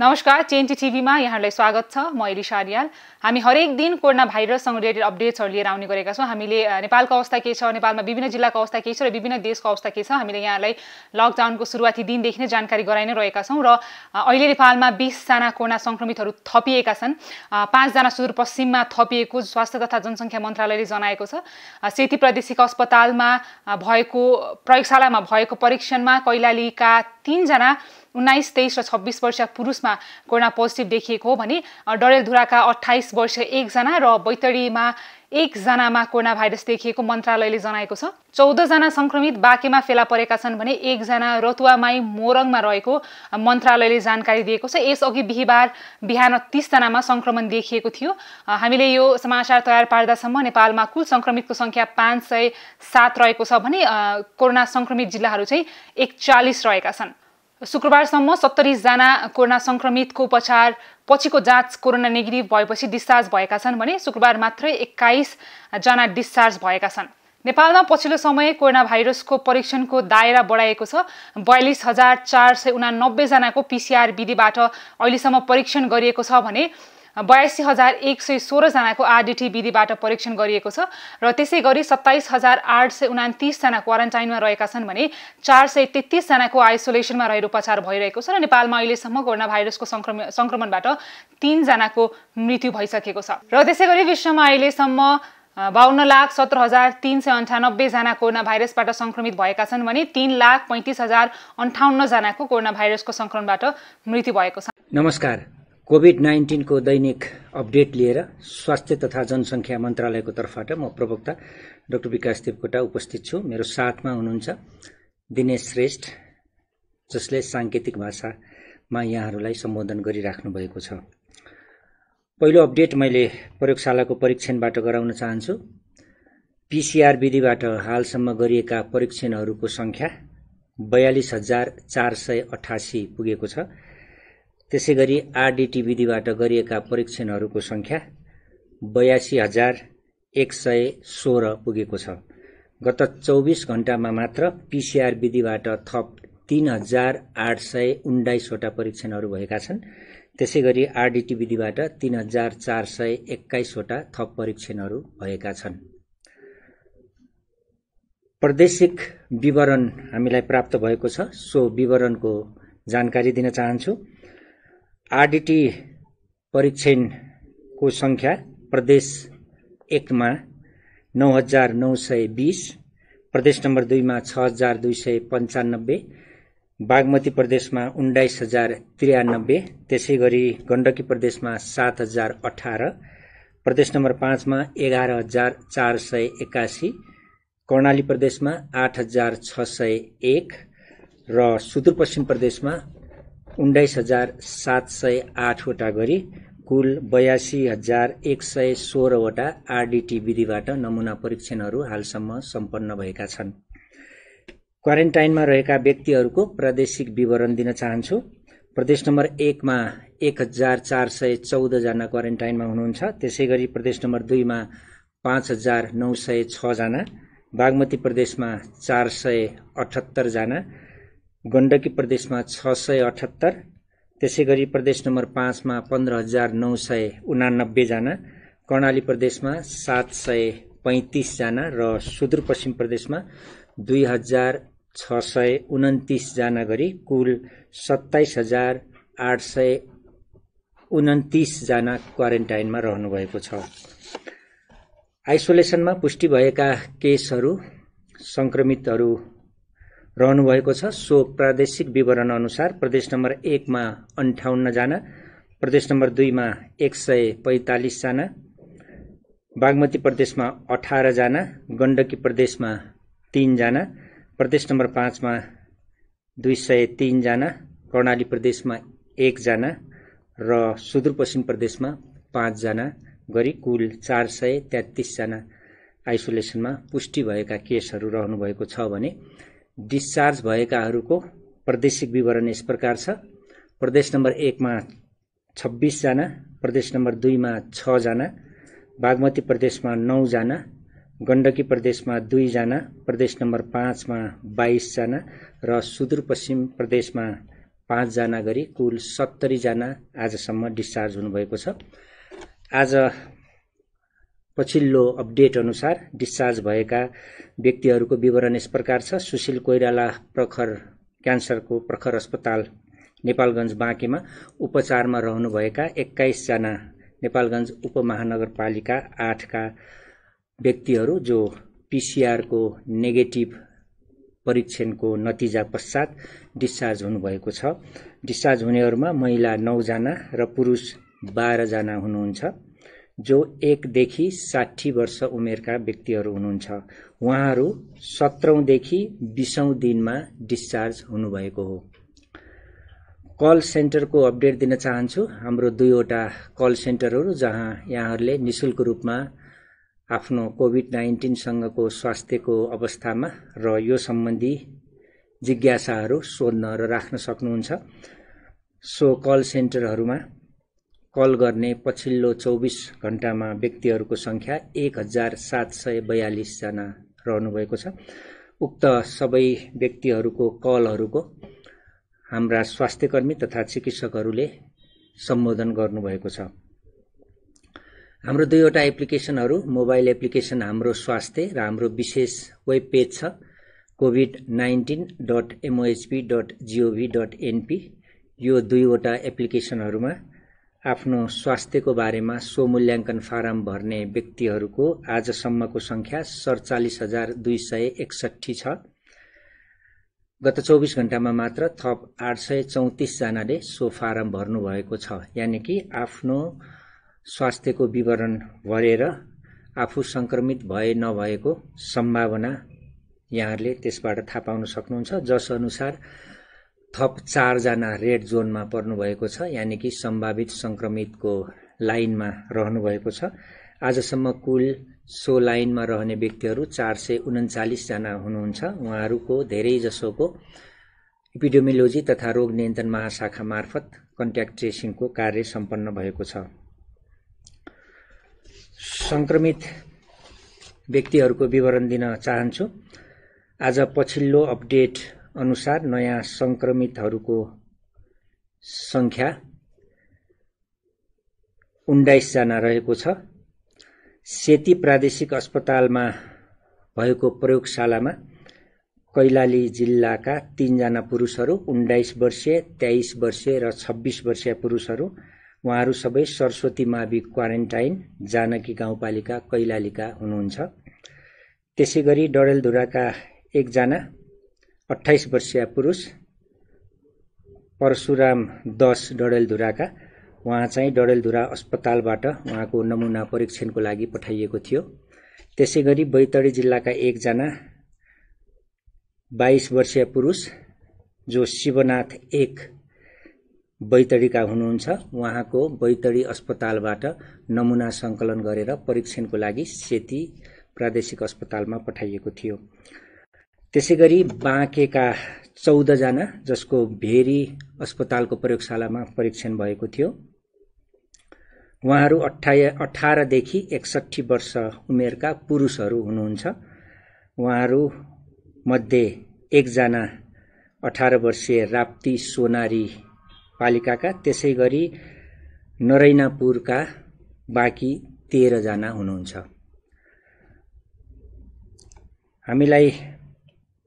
नमस्कार टिएनटी टिभीमा यहाँहरूलाई स्वागत छ म एलिसा रियाल हामी हरेक दिन कोरोना भाइरससँग रिलेटेड अपडेट्सहरू लिएर आउने गरेका छौँ हामीले नेपालको अवस्था के छ नेपालमा विभिन्न जिल्लाको अवस्था के छ र विभिन्न देशको अवस्था के छ हामीले यहाँलाई लकडाउनको सुरुवाती दिनदेखि नै जानकारी गराइ नै रहेका छौँ र अहिले नेपालमा बिसजना कोरोना सङ्क्रमितहरू थपिएका छन् पाँचजना सुदूरपश्चिममा थपिएको स्वास्थ्य तथा जनसङ्ख्या मन्त्रालयले जनाएको छ सेती प्रादेशिक अस्पतालमा भएको प्रयोगशालामा भएको परीक्षणमा कैलालीका तिनजना उन्नाइस तेइस र छब्बिस वर्षीय पुरुषमा कोरोना पोजिटिभ देखिएको हो भने डरेलधुराका अठाइस वर्ष एकजना र बैतडीमा एकजनामा कोरोना भाइरस देखिएको मन्त्रालयले जनाएको छ चौधजना सङ्क्रमित बाँकेमा फेला परेका छन् भने एकजना रतुवामाई मोरङमा रहेको मन्त्रालयले जानकारी दिएको छ यसअघि बिहिबार बिहान तिसजनामा सङ्क्रमण देखिएको थियो हामीले यो समाचार तयार पार्दासम्म नेपालमा कुल सङ्क्रमितको सङ्ख्या पाँच सय सात रहेको छ भने कोरोना सङ्क्रमित जिल्लाहरू चाहिँ एकचालिस रहेका छन् शुक्रबारसम्म सत्तरीजना कोरोना सङ्क्रमितको उपचार पछिको जाँच कोरोना नेगेटिभ भएपछि डिस्चार्ज भएका छन् भने शुक्रबार मात्रै एक्काइसजना डिस्चार्ज भएका छन् नेपालमा पछिल्लो समय कोरोना भाइरसको परीक्षणको दायरा बढाएको छ बयालिस हजार चार सय उनानब्बेजनाको पिसिआर विधिबाट अहिलेसम्म परीक्षण गरिएको छ भने बयासी हजार एक सय सोह्रजनाको आरडिटी विधिबाट परीक्षण गरिएको छ र त्यसै गरी सत्ताइस हजार आठ सय उनातिसजना क्वारेन्टाइनमा रहेका छन् भने चार सय तेत्तिसजनाको आइसोलेसनमा रहेर उपचार भइरहेको छ र नेपालमा अहिलेसम्म कोरोना भाइरसको सङ्क्रमण सङ्क्रमणबाट तिनजनाको मृत्यु भइसकेको छ र त्यसै गरी विश्वमा अहिलेसम्म बाहन्न लाख सत्र हजार तिन सय अन्ठानब्बेजना कोरोना भाइरसबाट सङ्क्रमित भएका छन् भने तिन लाख पैँतिस हजार अन्ठाउन्नजनाको कोरोना भाइरसको सङ्क्रमणबाट मृत्यु भएको छ नमस्कार कोभिड नाइन्टिनको दैनिक अपडेट लिएर स्वास्थ्य तथा जनसङ्ख्या मन्त्रालयको तर्फबाट म प्रवक्ता डाक्टर विकास देवकोटा उपस्थित छु मेरो साथमा हुनुहुन्छ दिनेश श्रेष्ठ जसले साङ्केतिक भाषामा यहाँहरूलाई सम्बोधन गरिराख्नु भएको छ पहिलो अपडेट मैले प्रयोगशालाको परीक्षणबाट गराउन चाहन्छु पिसिआर विधिबाट हालसम्म गरिएका परीक्षणहरूको सङ्ख्या बयालिस हजार चार सय अठासी पुगेको छ त्यसै गरी आरडिटी विधिबाट गरिएका परीक्षणहरूको संख्या बयासी हजार एक सय सोह्र पुगेको छ गत चौबिस घण्टामा मात्र पिसिआर विधिबाट थप तिन हजार आठ सय उन्नाइसवटा परीक्षणहरू भएका छन् त्यसै गरी आरडिटी विधिबाट तिन हजार चार सय एक्काइसवटा थप परीक्षणहरू भएका छन् प्रदेशिक विवरण हामीलाई प्राप्त भएको छ सो विवरणको जानकारी दिन चाहन्छु आरडिटी परीक्षणको सङ्ख्या प्रदेश एकमा नौ हजार नौ सय बिस प्रदेश नम्बर दुईमा छ हजार दुई सय पन्चानब्बे बागमती प्रदेशमा उन्नाइस हजार त्रियानब्बे त्यसै गरी गण्डकी प्रदेशमा सात हजार अठार प्रदेश नम्बर पाँचमा एघार हजार चार सय एक्कासी कर्णाली प्रदेशमा आठ हजार छ सय एक र सुदूरपश्चिम प्रदेशमा उन्नाइस हजार सात सय आठवटा गरी कुल बयासी हजार एक सय सोह्रवटा आरडिटी विधिबाट नमुना परीक्षणहरू हालसम्म सम्पन्न भएका छन् क्वारेन्टाइनमा रहेका व्यक्तिहरूको प्रादेशिक विवरण दिन चाहन्छु प्रदेश नम्बर एकमा एक हजार चार सय चौधजना क्वारेन्टाइनमा हुनुहुन्छ त्यसै गरी प्रदेश नम्बर दुईमा पाँच हजार नौ सय छजना बागमती प्रदेशमा चार सय अठहत्तरजना गण्डकी प्रदेशमा छ सय अठहत्तर त्यसै गरी प्रदेश नम्बर पाँचमा पन्ध्र हजार नौ सय उनानब्बेजना कर्णाली प्रदेशमा सात सय पैँतिसजना र सुदूरपश्चिम प्रदेशमा दुई हजार छ सय उन्तिसजना गरी कुल सत्ताइस हजार आठ सय उन्तिसजना क्वारेन्टाइनमा रहनुभएको छ आइसोलेसनमा पुष्टि भएका केसहरू सङ्क्रमितहरू रहनुभएको छ सो प्रादेशिक विवरण अनुसार प्रदेश नम्बर एकमा अन्ठाउन्नजना प्रदेश नम्बर दुईमा एक सय पैँतालिसजना बागमती प्रदेशमा अठारजना गण्डकी प्रदेशमा तिनजना प्रदेश नम्बर पाँचमा दुई सय तिनजना कर्णाली प्रदेशमा एकजना र सुदूरपश्चिम प्रदेशमा पाँचजना गरी कुल चार सय तेत्तिसजना आइसोलेसनमा पुष्टि भएका केसहरू रहनुभएको छ भने डिस्चार्ज भएकाहरूको प्रदेशिक विवरण यस प्रकार छ प्रदेश नम्बर एकमा छब्बिसजना प्रदेश नम्बर दुईमा छजना बागमती प्रदेशमा नौजना गण्डकी प्रदेशमा दुईजना प्रदेश नम्बर पाँचमा बाइसजना र सुदूरपश्चिम प्रदेशमा पाँचजना गरी कुल सत्तरीजना आजसम्म डिस्चार्ज हुनुभएको छ आज पछिल्लो अपडेट अनुसार डिस्चार्ज भएका व्यक्तिहरूको विवरण यस प्रकार छ सुशील कोइराला प्रखर क्यान्सरको प्रखर अस्पताल नेपालगञ्ज बाँकेमा उपचारमा रहनुभएका एक्काइसजना नेपालगञ्ज उपमहानगरपालिका आठका व्यक्तिहरू जो पिसिआरको नेगेटिभ परीक्षणको नतिजा पश्चात डिस्चार्ज हुनुभएको छ डिस्चार्ज हुनेहरूमा महिला नौजना र पुरुष बाह्रजना हुनुहुन्छ जो एकदेखि साठी वर्ष उमेरका व्यक्तिहरू हुनुहुन्छ उहाँहरू सत्रौँदेखि बिसौँ दिनमा डिस्चार्ज हुनुभएको हो कल सेन्टरको अपडेट दिन चाहन्छु हाम्रो दुईवटा कल सेन्टरहरू जहाँ यहाँहरूले निशुल्क रूपमा आफ्नो कोभिड नाइन्टिनसँगको स्वास्थ्यको अवस्थामा र यो सम्बन्धी जिज्ञासाहरू सोध्न र राख्न सक्नुहुन्छ सो कल सेन्टरहरूमा कल गर्ने पछिल्लो चौबिस घण्टामा व्यक्तिहरूको सङ्ख्या एक हजार सात सय बयालिसजना रहनुभएको छ उक्त सबै व्यक्तिहरूको कलहरूको हाम्रा स्वास्थ्यकर्मी तथा चिकित्सकहरूले सम्बोधन गर्नुभएको छ हाम्रो दुईवटा एप्लिकेसनहरू मोबाइल एप्लिकेसन हाम्रो स्वास्थ्य र हाम्रो विशेष वेब पेज छ Covid nineteen dot MOHP dot GOV dot NP यो दुईवटा एप्लिकेसनहरूमा आफ्नो स्वास्थ्यको बारेमा सो फारम भर्ने व्यक्तिहरूको आजसम्मको सङ्ख्या सडचालिस हजार दुई सय एकसट्ठी छ गत चौबिस घण्टामा मात्र थप आठ सय चौतिसजनाले सो फारम भर्नुभएको छ यानि कि आफ्नो स्वास्थ्यको विवरण भरेर आफू सङ्क्रमित भए नभएको सम्भावना यहाँहरूले त्यसबाट थाहा पाउन सक्नुहुन्छ जसअनुसार थप चारजना रेड जोनमा पर्नुभएको छ यानि कि सम्भावित संक्रमितको लाइनमा रहनुभएको छ आजसम्म कुल सो लाइनमा रहने व्यक्तिहरू चार सय उन्चालिसजना हुनुहुन्छ उहाँहरूको धेरैजसोको इपिडोमियोलोजी तथा रोग नियन्त्रण महाशाखा मार्फत कन्ट्याक्ट ट्रेसिङको कार्य सम्पन्न भएको छ संक्रमित व्यक्तिहरूको विवरण दिन चाहन्छु आज पछिल्लो अपडेट अनुसार नयाँ सङ्क्रमितहरूको सङ्ख्या उन्नाइसजना रहेको छ सेती प्रादेशिक अस्पतालमा भएको प्रयोगशालामा कैलाली जिल्लाका तिनजना पुरुषहरू उन्नाइस वर्षीय तेइस वर्षीय र छब्बिस वर्षीय पुरुषहरू उहाँहरू सबै सरस्वती मावि क्वारेन्टाइन जानकी गाउँपालिका कैलालीका हुनुहुन्छ त्यसै गरी डडेलधुराका एकजना अठाइस वर्षीय पुरुष परशुराम दस डडेलधुराका उहाँ चाहिँ डडेलधुरा अस्पतालबाट उहाँको नमुना परीक्षणको लागि पठाइएको थियो त्यसै गरी बैतडी जिल्लाका एकजना बाइस वर्षीय पुरुष जो शिवनाथ एक बैतडीका हुनुहुन्छ उहाँको बैतडी अस्पतालबाट नमुना सङ्कलन गरेर परीक्षणको लागि सेती प्रादेशिक अस्पतालमा पठाइएको थियो त्यसै गरी बाँकेका चौधजना जसको भेरी अस्पतालको प्रयोगशालामा परीक्षण भएको थियो उहाँहरू अठाइ अठारदेखि एकसट्ठी वर्ष उमेरका पुरुषहरू हुनुहुन्छ उहाँहरू मध्ये एकजना अठार वर्षीय राप्ती सोनारी पालिकाका त्यसै गरी नरैनापुरका बाँकी तेह्रजना हुनुहुन्छ हामीलाई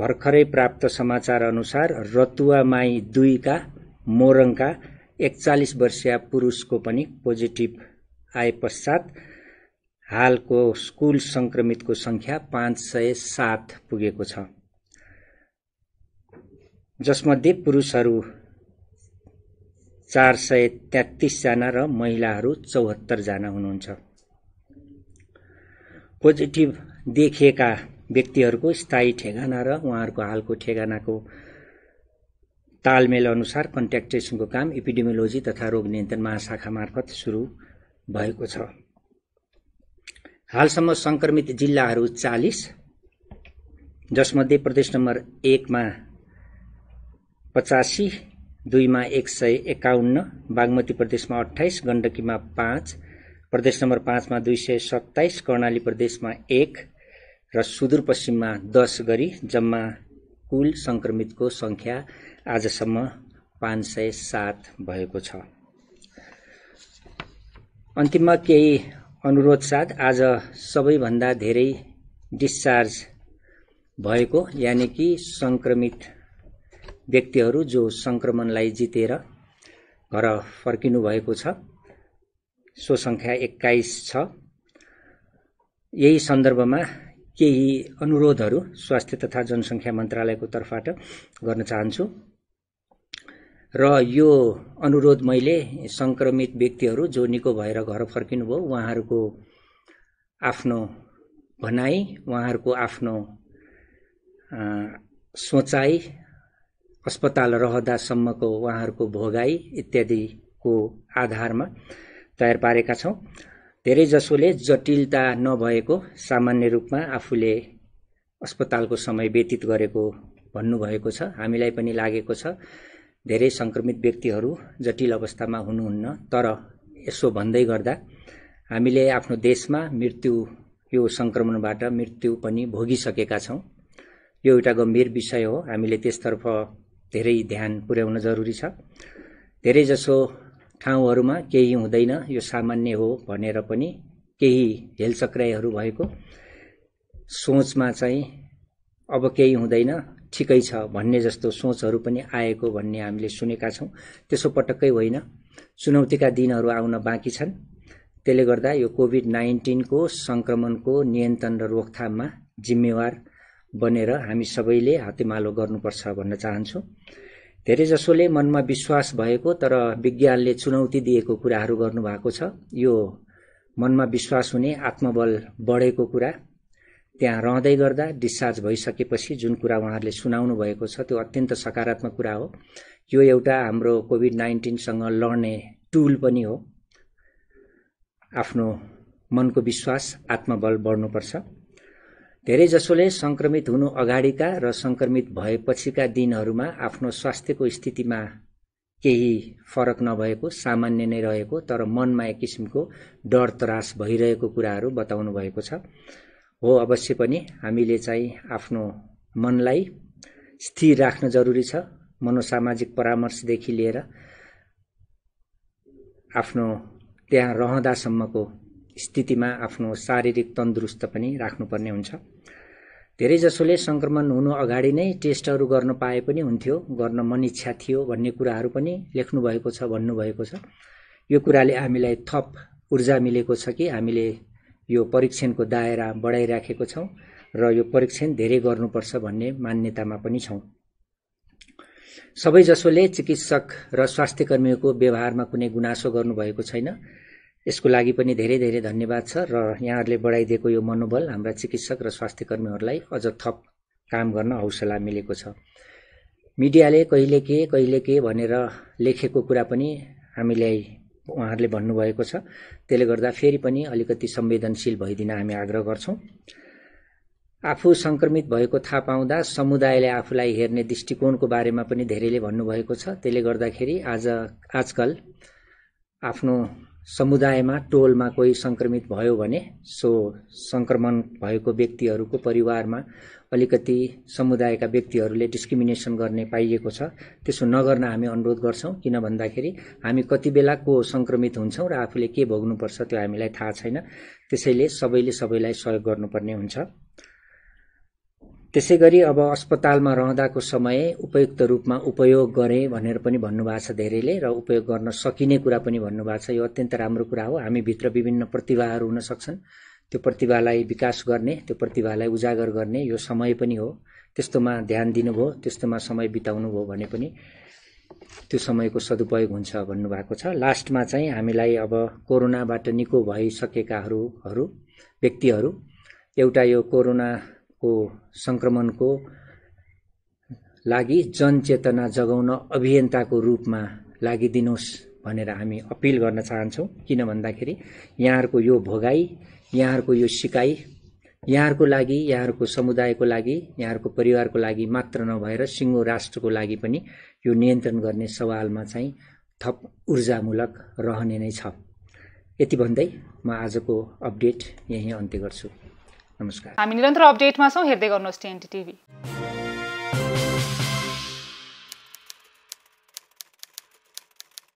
भर्खरै प्राप्त समाचार अनुसार रतुवा माई दुईका मोरङका एकचालिस वर्षीय पुरुषको पनि पोजिटिभ आए पश्चात हालको स्कूल संक्रमितको संख्या पाँच सय सात पुगेको छ जसमध्ये पुरुषहरू चार सय तेत्तिसजना र महिलाहरू चौहत्तरजना हुनुहुन्छ पोजिटिभ देखिएका व्यक्तिहरूको स्थायी ठेगाना र उहाँहरूको हालको ठेगानाको तालमेल अनुसार कन्ट्याक्ट ट्रेसिङको काम एपिडेमियोलोजी तथा रोग नियन्त्रण महाशाखा मार्फत सुरु भएको छ हालसम्म संक्रमित जिल्लाहरू चालिस जसमध्ये प्रदेश नम्बर एकमा पचासी दुईमा एक सय एकाउन्न बागमती प्रदेशमा अठाइस गण्डकीमा पाँच प्रदेश नम्बर पाँचमा दुई सय सत्ताइस कर्णाली प्रदेशमा एक र सुदूरपश्चिममा दस गरी जम्मा कुल संक्रमितको संख्या आजसम्म पाँच सय सात भएको छ अन्तिममा केही अनुरोध साथ आज सबैभन्दा धेरै डिस्चार्ज भएको यानि कि संक्रमित व्यक्तिहरू जो संक्रमणलाई जितेर घर फर्किनु भएको छ सो सङ्ख्या एक्काइस छ यही सन्दर्भमा केही अनुरोधहरू स्वास्थ्य तथा जनसङ्ख्या मन्त्रालयको तर्फबाट गर्न चाहन्छु र यो अनुरोध मैले सङ्क्रमित व्यक्तिहरू जो निको भएर घर फर्किनुभयो उहाँहरूको आफ्नो भनाई उहाँहरूको आफ्नो सोचाइ अस्पताल रहँदासम्मको उहाँहरूको भोगाई इत्यादिको आधारमा तयार पारेका छौँ धेरैजसोले जटिलता नभएको सामान्य रूपमा आफूले अस्पतालको समय व्यतीत गरेको भन्नुभएको छ हामीलाई पनि लागेको छ धेरै सङ्क्रमित व्यक्तिहरू जटिल अवस्थामा हुनुहुन्न तर यसो भन्दै गर्दा हामीले आफ्नो देशमा मृत्यु यो सङ्क्रमणबाट मृत्यु पनि भोगिसकेका छौँ यो एउटा गम्भीर विषय हो हामीले त्यसतर्फ धेरै ध्यान पुर्याउन जरुरी छ धेरैजसो ठाउँहरूमा केही हुँदैन यो सामान्य हो भनेर पनि केही हेलचक्राइहरू भएको सोचमा चाहिँ अब केही हुँदैन ठिकै छ भन्ने जस्तो सोचहरू पनि आएको भन्ने हामीले सुनेका छौँ त्यसो पटक्कै होइन चुनौतीका दिनहरू आउन बाँकी छन् त्यसले गर्दा यो कोभिड नाइन्टिनको सङ्क्रमणको नियन्त्रण र रोकथाममा जिम्मेवार बनेर हामी सबैले हातेमालो गर्नुपर्छ भन्न चाहन्छौँ धेरै धेरैजसोले मनमा विश्वास भएको तर विज्ञानले चुनौती दिएको कुराहरू गर्नुभएको छ यो मनमा विश्वास हुने आत्मबल बढेको कुरा त्यहाँ रहँदै गर्दा डिस्चार्ज भइसकेपछि जुन कुरा उहाँहरूले सुनाउनु भएको छ त्यो अत्यन्त सकारात्मक कुरा हो यो एउटा हाम्रो कोभिड नाइन्टिनसँग लड्ने टुल पनि हो आफ्नो मनको विश्वास आत्मबल बढ्नुपर्छ धेरैजसोले संक्रमित हुनु अगाडिका र सङ्क्रमित भएपछिका दिनहरूमा आफ्नो स्वास्थ्यको स्थितिमा केही फरक नभएको सामान्य नै रहेको तर मनमा एक किसिमको डर त्रास भइरहेको कुराहरू बताउनु भएको छ हो अवश्य पनि हामीले चाहिँ आफ्नो मनलाई स्थिर राख्न जरुरी छ मनोसामाजिक परामर्शदेखि लिएर आफ्नो त्यहाँ रहँदासम्मको स्थितिमा आफ्नो शारीरिक तन्दुरुस्त पनि राख्नुपर्ने हुन्छ धेरैजसोले सङ्क्रमण हुनु अगाडि नै टेस्टहरू गर्न पाए पनि हुन्थ्यो गर्न मन इच्छा थियो भन्ने कुराहरू पनि लेख्नुभएको छ भन्नुभएको छ यो कुराले हामीलाई थप ऊर्जा मिलेको छ कि हामीले यो परीक्षणको दायरा बढाइराखेको छौँ र यो परीक्षण धेरै गर्नुपर्छ भन्ने मान्यतामा पनि छौँ सबैजसोले चिकित्सक र स्वास्थ्यकर्मीको व्यवहारमा कुनै गुनासो गर्नुभएको छैन यसको लागि पनि धेरै धेरै धन्यवाद छ र यहाँहरूले बढाइदिएको यो मनोबल हाम्रा चिकित्सक र स्वास्थ्य कर्मीहरूलाई अझ थप काम गर्न हौसला मिलेको छ मिडियाले कहिले के कहिले के भनेर लेखेको कुरा पनि हामीलाई उहाँहरूले भन्नुभएको छ त्यसले गर्दा फेरि पनि अलिकति संवेदनशील भइदिन हामी आग्रह गर्छौँ आफू सङ्क्रमित भएको थाहा पाउँदा समुदायले आफूलाई हेर्ने दृष्टिकोणको बारेमा पनि धेरैले भन्नुभएको छ त्यसले गर्दाखेरि आज आजकल आफ्नो समुदायमा टोलमा कोही सङ्क्रमित भयो भने सो सङ्क्रमण भएको व्यक्तिहरूको परिवारमा अलिकति समुदायका व्यक्तिहरूले डिस्क्रिमिनेसन गर्ने पाइएको छ त्यसो नगर्न हामी अनुरोध गर्छौँ किन भन्दाखेरि हामी कति बेलाको सङ्क्रमित हुन्छौँ र आफूले के भोग्नुपर्छ त्यो हामीलाई थाहा छैन त्यसैले सबैले सबैलाई सहयोग गर्नुपर्ने हुन्छ त्यसै गरी अब अस्पतालमा रहँदाको समय उपयुक्त रूपमा उपयोग गरे भनेर पनि भन्नुभएको छ धेरैले र उपयोग गर्न सकिने कुरा पनि भन्नुभएको छ यो अत्यन्त राम्रो कुरा हो हामीभित्र विभिन्न प्रतिभाहरू हुन सक्छन् त्यो प्रतिभालाई विकास गर्ने त्यो प्रतिभालाई उजागर गर्ने यो समय पनि हो त्यस्तोमा ध्यान दिनुभयो त्यस्तोमा समय बिताउनु भयो भने पनि त्यो समयको सदुपयोग हुन्छ भन्नुभएको छ लास्टमा चाहिँ हामीलाई अब कोरोनाबाट निको भइसकेकाहरू व्यक्तिहरू एउटा यो कोरोना को सङ्क्रमणको लागि जनचेतना जगाउन अभियन्ताको रूपमा लागिदिनुहोस् भनेर हामी अपिल गर्न चाहन्छौँ किन भन्दाखेरि यहाँहरूको यो भोगाई यहाँहरूको यो सिकाइ यहाँहरूको लागि यहाँहरूको समुदायको लागि यहाँहरूको परिवारको लागि मात्र नभएर सिङ्गो राष्ट्रको लागि पनि यो नियन्त्रण गर्ने सवालमा चाहिँ थप ऊर्जामूलक रहने नै छ यति भन्दै म आजको अपडेट यहीँ अन्त्य गर्छु नमस्कार हामी निरन्तर अपडेटमा छौँ हेर्दै गर्नुहोस् टिएनटी टिभी